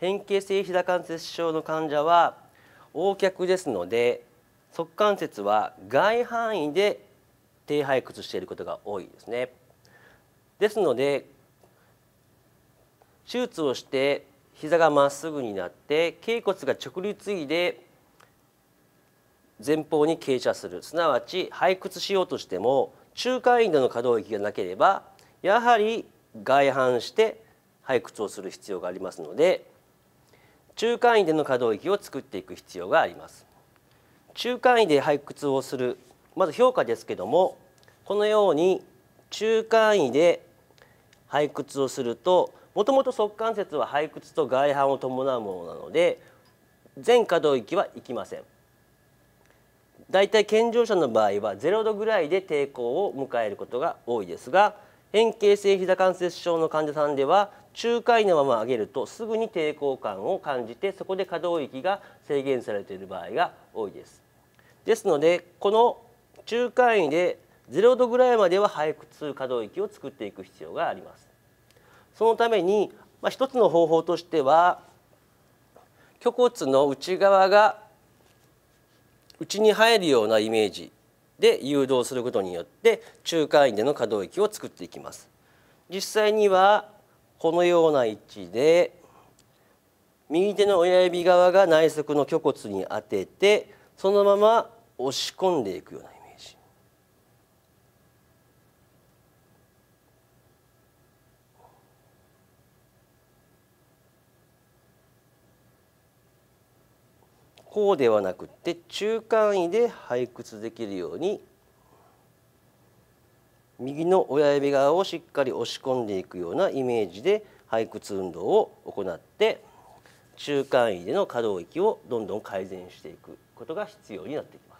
変形性ひざ関節症の患者は横脚ですので足関節は外範囲で低背屈していることが多いですね。ですので手術をして膝がまっすぐになって脛骨が直立位で前方に傾斜するすなわち背屈しようとしても中間イでの可動域がなければやはり外反して背屈をする必要がありますので中間位での可動域を作っていく必要があります中間位で発掘をするまず評価ですけどもこのように中間位で背屈をするともともと足関節は背屈と外反を伴うものなので全可動域はいきませんだいたい健常者の場合は0度ぐらいで抵抗を迎えることが多いですが変形性ひざ関節症の患者さんでは中回のまま上げるとすぐに抵抗感を感じてそこで可動域が制限されている場合が多いです。ですのでこの中間位で0度ぐらいまでは背痛可動域を作っていく必要があります。そのために、まあ、一つの方法としては虚骨の内側が内に入るようなイメージで誘導することによって中間位での可動域を作っていきます実際にはこのような位置で右手の親指側が内側の虚骨に当ててそのまま押し込んでいくようなこうではなくって中間位で背屈できるように右の親指側をしっかり押し込んでいくようなイメージで背屈運動を行って中間位での可動域をどんどん改善していくことが必要になってきます。